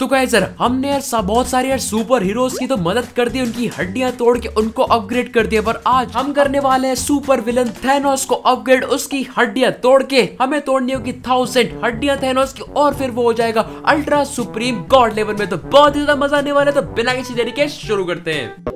तो कहे सर हमने यार सा बहुत सारे यार सुपर हीरोज की तो मदद कर दी उनकी हड्डियां तोड़ के उनको अपग्रेड कर दिया पर आज हम करने वाले हैं सुपर विलन थेनोस को अपग्रेड उसकी हड्डियां तोड़ के हमें तोड़नी होगी थाउजेंड हड्डियां थेनोस की और फिर वो हो जाएगा अल्ट्रा सुप्रीम गॉड लेवल में तो बहुत ही ज्यादा मजा आने वाला है तो बिना किसी तरीके शुरू करते हैं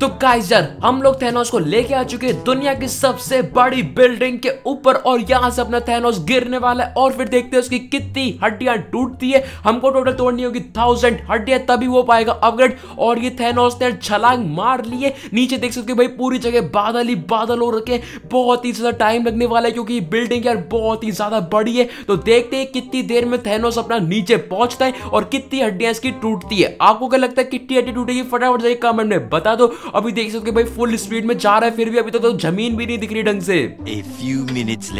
तो काइजर हम लोग थेनोस को लेके आ चुके दुनिया की सबसे बड़ी बिल्डिंग के ऊपर और यहाँ से अपना थेनोस गिरने वाला है और फिर देखते हैं उसकी कितनी हड्डियां टूटती है हमको टोटल तोड़नी होगी थाउजेंड हड्डियां तभी वो पाएगा अपग्रेड और ये थेनोस ने छलांग मार लिए नीचे देख सकते भाई पूरी जगह बादल ही बादल हो रखे बहुत ही ज्यादा टाइम लगने वाला है क्योंकि बिल्डिंग यार बहुत ही ज्यादा बड़ी है तो देखते हैं कितनी देर में थेनोस अपना नीचे पहुंचता है और कितनी हड्डियां इसकी टूटती है आपको क्या लगता है कितनी हड्डी टूटेगी फटाफट जाइए कमेंट में बता दो अभी देख सकते भाई फुल स्पीड में जा रहा है फिर भी अभी तक तो, तो, जमीन भी नहीं दिख रही ढंग से A few minutes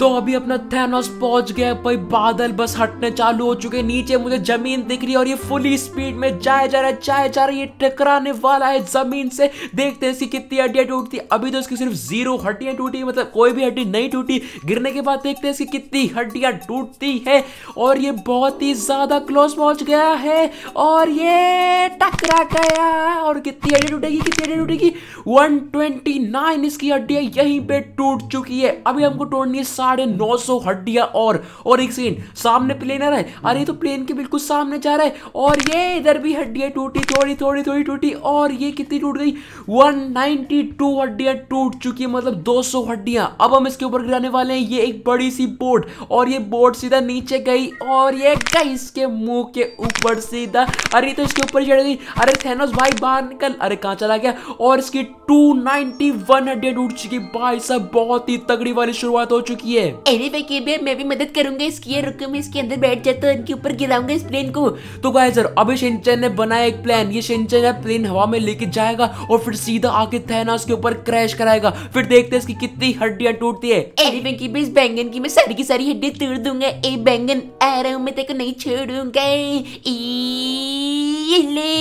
तो अभी अपना थैनोस पहुंच गया भाई बादल बस हटने चालू हो चुके नीचे मुझे जमीन दिख रही है और ये फुल स्पीड में जाया जा रहा है जाया जा रहा है ये टकराने वाला है जमीन से देखते हैं इसकी कितनी हड्डियां टूटती अभी तो इसकी सिर्फ जीरो हड्डियां टूटी मतलब कोई भी हड्डी नहीं टूटी गिरने के बाद देखते हैं इसकी कितनी हड्डियां टूटती है और ये बहुत ही ज्यादा क्लोज पहुंच गया है और ये टकरा गया और कितनी हड्डी टूटेगी कितनी हड्डी टूटेगी 129 इसकी हड्डियां यहीं पे टूट चुकी है अभी हमको तोड़नी है साढ़े नौ सौ हड्डियां और और एक सेकेंड सामने प्लेन आ रहा है अरे तो प्लेन के बिल्कुल सामने जा रहा है और ये इधर भी हड्डियां टूटी थोड़ी थोड़ी थोड़ी टूटी और ये कितनी टूट गई 192 हड्डियां टूट चुकी है मतलब 200 हड्डियां अब हम इसके ऊपर गिराने वाले हैं ये एक बड़ी सी बोट और ये बोट सीधा नीचे गई और ये गई इसके मुंह के ऊपर सीधा अरे तो इसके ऊपर चढ़ गई अरे थे भाई बाहर निकल अरे कहा चला चला गया और इसकी 291 हंड्रेड उठ चुकी भाई सब बहुत ही तगड़ी वाली शुरुआत हो चुकी है अरे के केबीआर मैं भी मदद करूंगा इसकी रुको मैं इसके अंदर बैठ जाता हूँ इनके ऊपर गिराऊंगा इस प्लेन को तो गाय सर अभी शिनचैन ने बनाया एक प्लान ये शिनचैन प्लेन हवा में लेके जाएगा और फिर सीधा आके थैनास के ऊपर क्रैश कराएगा फिर देखते हैं इसकी कितनी हड्डियां टूटती है अरे वेंकी इस बैंगन की मैं सारी की सारी हड्डी तोड़ दूंगा ए बैंगन आ रहा तेरे को नहीं छोड़ूंगा ले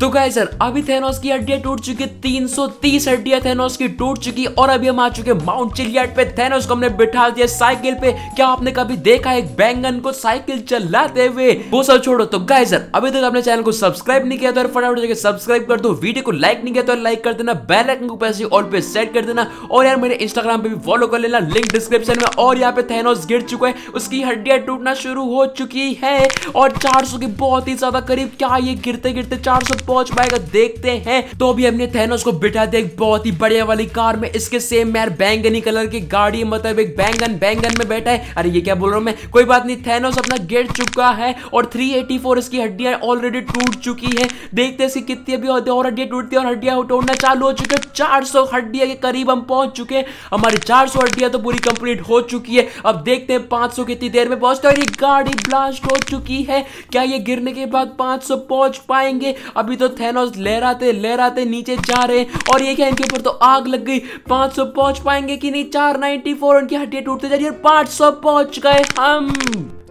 तो गाय सर अभी थेनोस की हड्डियां टूट चुकी तीन सौ तीस हड्डियां थेनोस की टूट चुकी और अभी हम आ चुके माउंट चिलियाट पे थेनोस को हमने बिठा दिया साइकिल पे क्या आपने कभी देखा एक बैंगन को साइकिल चलाते हुए वो सब छोड़ो तो गाय सर अभी तक आपने चैनल को सब्सक्राइब नहीं किया तो फटाफट जाकर सब्सक्राइब कर दो वीडियो को लाइक नहीं किया तो लाइक कर देना बेल आइकन को पैसे ऑल पे सेट कर देना और यार मेरे इंस्टाग्राम पे भी फॉलो कर लेना लिंक डिस्क्रिप्शन में और यहाँ पे थेनोस गिर चुका है उसकी हड्डियां टूटना शुरू हो चुकी है और 400 के बहुत ही ज्यादा करीब क्या ये गिरते गिरते 400 पहुंच पाएगा देखते हैं तो अभी हमने थैनोस को बिठा दिया बहुत ही बढ़िया वाली कार में इसके सेम मैर बैंगनी कलर की गाड़ी मतलब एक बैंगन बैंगन में बैठा है अरे ये क्या बोल रहा हूँ मैं कोई बात नहीं थैनोस अपना गिर चुका है और 384 इसकी हड्डियां ऑलरेडी टूट चुकी है देखते हैं इसकी कितनी अभी और हड्डियां टूटती है और हड्डियां तोड़ना चालू हो चुके चार सौ हड्डिया के करीब हम पहुंच चुके हमारी चार सौ हड्डियां तो पूरी कंप्लीट हो चुकी है अब देखते हैं पांच सौ कितनी देर में पहुंचते और ये गाड़ी ब्लास्ट हो चुकी है क्या ये गिरने के बाद पांच सौ पहुंच पाएंगे अभी अभी तो थेनोस लहराते लहराते नीचे जा रहे और ये क्या इनके ऊपर तो आग लग गई 500 पहुंच पाएंगे कि नहीं 494 उनकी हड्डियां टूटते जा रही है 500 पहुंच गए हम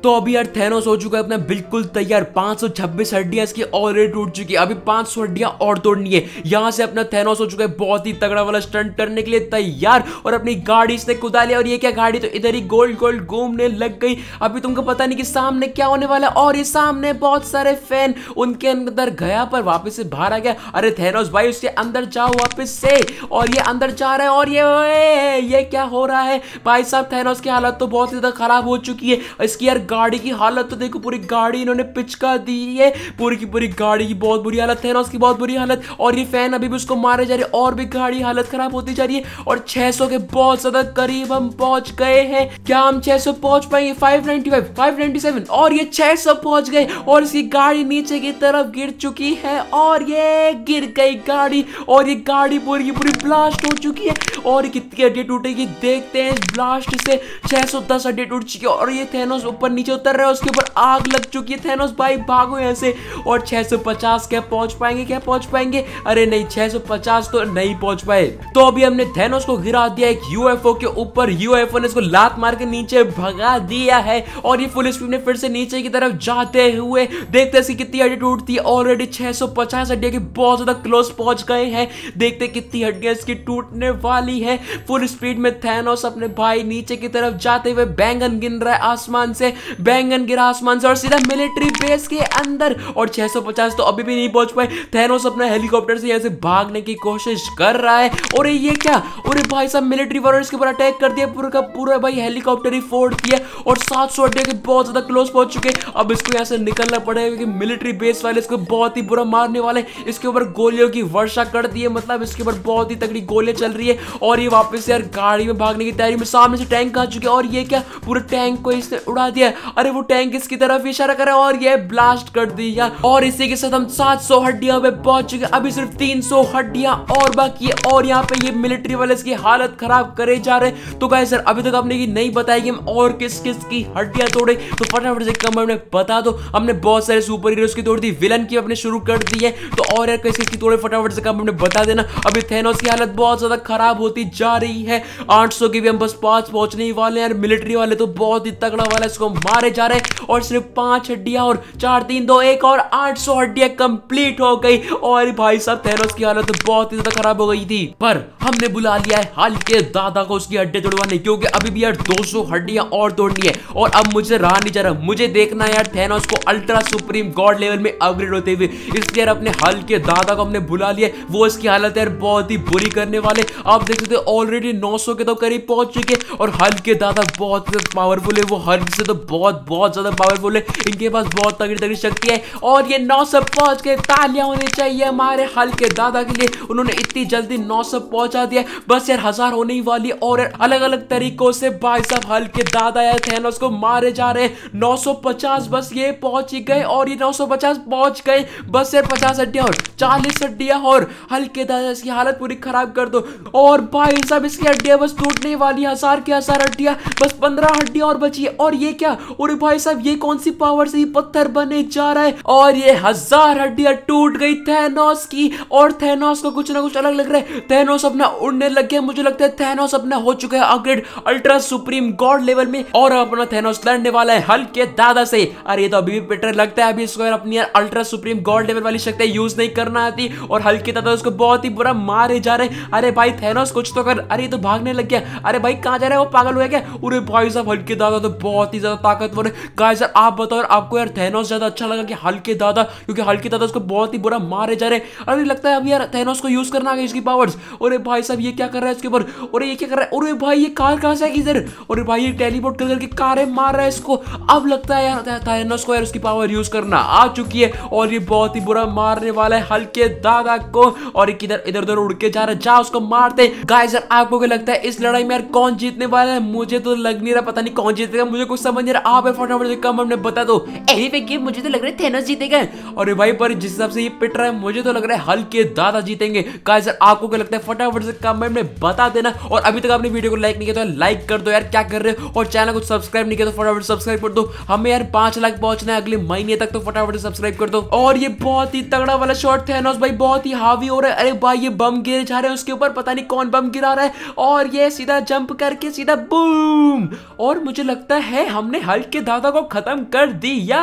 तो अभी यार थेनोस हो चुका है अपना बिल्कुल तैयार पांच सौ छब्बीस हड्डियां इसकी ऑलरेडी टूट चुकी है अभी पांच सौ हड्डियां और तोड़नी है यहां से अपना थेनोस हो चुका है बहुत ही तगड़ा वाला स्टंट करने के लिए तैयार और अपनी गाड़ी इसने कुदा लिया और ये क्या गाड़ी तो इधर ही गोल्ड गोल्ड घूमने लग गई अभी तुमको पता नहीं कि सामने क्या होने वाला है और ये सामने बहुत सारे फैन उनके अंदर गया पर वापिस से बाहर आ गया अरे थेनोस भाई उसके अंदर जाओ वापिस से और ये अंदर जा रहा है और ये ये क्या हो रहा है भाई साहब थेनोस की हालत तो बहुत ज्यादा खराब हो चुकी है इसकी यार गाड़ी की हालत तो देखो पूरी गाड़ी इन्होंने पिचका दी है पूरी की पूरी गाड़ी की बहुत बुरी हालत है ना उसकी बहुत बुरी हालत और ये फैन अभी भी उसको मारे जा रहे और भी गाड़ी हालत खराब होती जा रही है और 600 के बहुत ज्यादा करीब हम पहुंच गए हैं क्या हम 600 पहुंच पाएंगे 595 597 और ये 600 पहुंच गए और इसकी गाड़ी नीचे की तरफ गिर चुकी है और ये गिर गई गाड़ी और ये गाड़ी पूरी की पूरी ब्लास्ट हो चुकी है और कितनी अड्डे टूटेगी देखते हैं ब्लास्ट से 610 अड्डे टूट चुकी है और ये थे ऊपर नीचे उतर रहे हैं उसके ऊपर आग लग चुकी है थैनोस भाई भागो यहाँ से और 650 क्या पहुंच पाएंगे क्या पहुंच पाएंगे अरे नहीं 650 तो नहीं पहुंच पाए तो अभी हमने थैनोस को गिरा दिया एक यूएफओ के ऊपर यूएफओ ने इसको लात मार के नीचे भगा दिया है और ये फुल स्पीड में फिर से नीचे की तरफ जाते हुए देखते हैं कितनी हड्डी टूटती है ऑलरेडी 650 हड्डियां की बहुत ज्यादा क्लोज पहुंच गए हैं देखते कितनी हड्डियां इसकी टूटने वाली है फुल स्पीड में थैनोस अपने भाई नीचे की तरफ जाते हुए बैंगन गिन रहा है आसमान से बैंगन गिरा आसमान से और सीधा मिलिट्री बेस के अंदर और 650 तो अभी भी नहीं पहुंच पाए थैनोस अपना हेलीकॉप्टर से यहाँ से भागने की कोशिश कर रहा है और ये क्या और भाई साहब मिलिट्री वॉरियर्स के ऊपर अटैक कर दिया पूरा का पूरा भाई हेलीकॉप्टर ही फोड़ दिया और सात सौ अड्डे के बहुत ज्यादा क्लोज पहुंच चुके अब इसको यहाँ से निकलना पड़ेगा क्योंकि मिलिट्री बेस वाले इसको बहुत ही बुरा मारने वाले इसके ऊपर गोलियों की वर्षा कर दी है मतलब इसके ऊपर बहुत ही तगड़ी गोलियां चल रही है और ये वापस यार गाड़ी में भागने की तैयारी में सामने से टैंक आ चुके और ये क्या पूरे टैंक को इसने उड़ा दिया अरे वो टैंक इसकी तरफ इशारा करा और ये ब्लास्ट कर दी यार और इसी के साथ हम 700 हड्डियां पे पहुंच चुके अभी सिर्फ 300 हड्डियां और बाकी और यहाँ पे ये मिलिट्री वाले इसकी हालत खराब करे जा रहे तो गाय सर अभी तक आपने ये नहीं बताया कि हम और किस किस की हड्डियां तोड़े तो फटाफट से कमेंट में बता दो हमने बहुत सारे सुपर हीरोज की तोड़ दी विलन की अपने शुरू कर दी है तो और यार कैसे की तोड़े फटाफट से कमेंट में बता देना अभी थेनोस की हालत बहुत ज्यादा खराब होती जा रही है 800 की भी हम बस पांच पहुंचने ही वाले यार मिलिट्री वाले तो बहुत ही तगड़ा वाला इसको हम मारे जा रहे और सिर्फ पांच हड्डियां और चार तीन दो एक और आठ सौ हड्डियां कंप्लीट हो गई और भाई साहब थेनोस की हालत बहुत ही ज्यादा खराब हो गई थी पर हमने बुला लिया है हाल के दादा को उसकी हड्डी तोड़वाने क्योंकि अभी भी यार 200 हड्डियां और तोड़नी है और अब मुझे रहा नहीं जा रहा मुझे देखना यार थेनोस को अल्ट्रा सुप्रीम गॉड लेवल में अपग्रेड होते हुए इसलिए यार अपने हाल के दादा को हमने बुला लिया है वो इसकी हालत यार बहुत ही बुरी करने वाले आप देख सकते ऑलरेडी नौ के तो करीब पहुंच चुके और हल के दादा बहुत पावरफुल है वो हल से तो बहुत बहुत ज्यादा पावरफुल है इनके पास बहुत तगड़ी तगड़ी शक्ति है और ये नौ सौ पहुंच के तालियां होनी चाहिए हमारे हल के दादा के लिए उन्होंने इतनी जल्दी नौ सौ पहुंच पहुंचा दिया बस यार हजार होने ही वाली और अलग अलग तरीकों से भाई साहब हल्के दादा या थैनोस को मारे जा रहे हैं 950 बस ये पहुंच ही गए और ये 950 पहुंच गए बस यार 50 हड्डियां और 40 हड्डियां और हल्के दादा इसकी हालत पूरी खराब कर दो और भाई साहब इसकी हड्डियां बस टूटने वाली हजार के हजार हड्डियां बस पंद्रह हड्डियां और बची और ये क्या और भाई साहब ये कौन सी पावर से ये पत्थर बने जा रहा है और ये हजार हड्डियां टूट गई थैनोस की और थैनोस को कुछ ना कुछ अलग लग रहा है थैनोस अपना अपना उड़ने लग गया मुझे लगता है थेनोस अपना हो चुका है upgrade ultra supreme god level में और अपना थेनोस लड़ने वाला है हल्के दादा से अरे ये तो अभी भी बेटर लगता है अभी इसको अपनी अल्ट्रा सुप्रीम गॉड लेवल वाली शक्ति यूज नहीं करना आती और हल्के दादा उसको बहुत ही बुरा मारे जा रहे अरे भाई थेनोस कुछ तो कर अरे तो भागने लग गया अरे भाई कहाँ जा रहा है वो पागल हुआ क्या अरे भाई साहब हल्के दादा तो बहुत ही ज्यादा ताकतवर है कहा सर आप बताओ आपको यार थेनोस ज्यादा अच्छा लगा कि हल्के दादा क्योंकि हल्के दादा उसको बहुत ही बुरा मारे जा रहे अरे लगता है अभी यार थेनोस को यूज करना आ इसकी पावर्स अरे भाई भाई साहब ये क्या कर रहा है इसके ऊपर और ये क्या कर रहा है अरे भाई ये कार कहाँ से इधर और भाई ये टेलीपोर्ट कर करके कारें मार रहा है इसको अब लगता है यार थायरनस को यार उसकी पावर यूज करना आ चुकी है और ये बहुत ही बुरा मारने वाला है हल्के दादा को और किधर इधर उधर उड़ के जा रहा है जा उसको मारते गाय सर आपको क्या लगता है इस लड़ाई में यार कौन जीतने वाला है मुझे तो लग नहीं रहा पता नहीं कौन जीतेगा मुझे कुछ समझ नहीं रहा आप फटाफट कम हमने बता दो मुझे तो लग रहा है थेनस जीतेगा और भाई पर जिस हिसाब से ये पिट रहा है मुझे तो लग रहा है हल्के दादा जीतेंगे गाय सर आपको क्या लगता है फटाफट से कमेंट में बता देना और अभी तक आपने वीडियो को लाइक नहीं किया तो लाइक कर दो यार क्या कर रहे हो और चैनल को सब्सक्राइब नहीं किया तो फटाफट सब्सक्राइब कर दो हमें यार पांच लाख पहुंचना है अगले महीने तक तो फटाफट सब्सक्राइब कर दो और ये बहुत ही तगड़ा वाला शॉर्ट थे भाई बहुत ही हावी हो रहा है अरे भाई ये बम गिर जा रहे हैं उसके ऊपर पता नहीं कौन बम गिरा रहा है और ये सीधा जंप करके सीधा बूम और मुझे लगता है हमने हल्क के दादा को खत्म कर दिया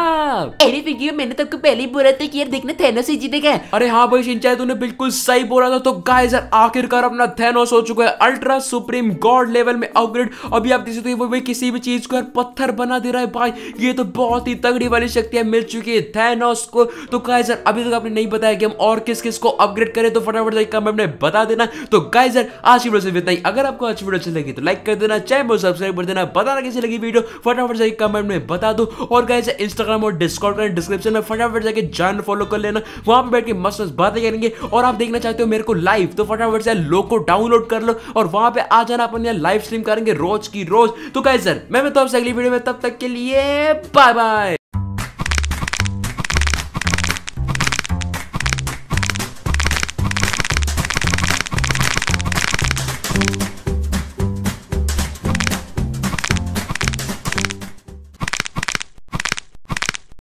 अरे वीडियो मैंने तो पहले बोला था कि यार देखना थेनोस ही जीतेगा अरे हाँ भाई सिंचाई तूने बिल्कुल सही बोला था तो गाइस यार आखिरकार अपना थेनोस हो चुका है अल्ट्रा सुप्रीम गॉड लेवल में अपग्रेड अभी आप देख सकते हो वो किसी भी चीज को पत्थर बना दे रहा है भाई ये तो बहुत ही तगड़ी वाली शक्तियां मिल चुकी है थेनोस को तो गाइजर अभी तक आपने नहीं बताया कि हम और किस किस को अपग्रेड करें तो फटाफट से कमेंट में बता देना तो गाइजर आज की वीडियो से इतना ही अगर आपको अच्छी वीडियो अच्छी लगी तो लाइक कर देना चैनल को सब्सक्राइब कर देना बताना कैसी लगी वीडियो फटाफट से कमेंट में बता दो और गाइजर इंस्टाग्राम और डिस्कॉर्ड करें डिस्क्रिप्शन में फटाफट जाके ज्वाइन फॉलो कर लेना वहां पर बैठ के मस्त मस्त बातें करेंगे और आप देखना चाहते हो मेरे को लाइव तो फटाफट से लोग लोग को डाउनलोड कर लो और वहां पे आ जाना अपन यहाँ लाइव स्ट्रीम करेंगे रोज की रोज तो कैसे सर मैं तो आपसे अगली वीडियो में तब तक के लिए बाय बाय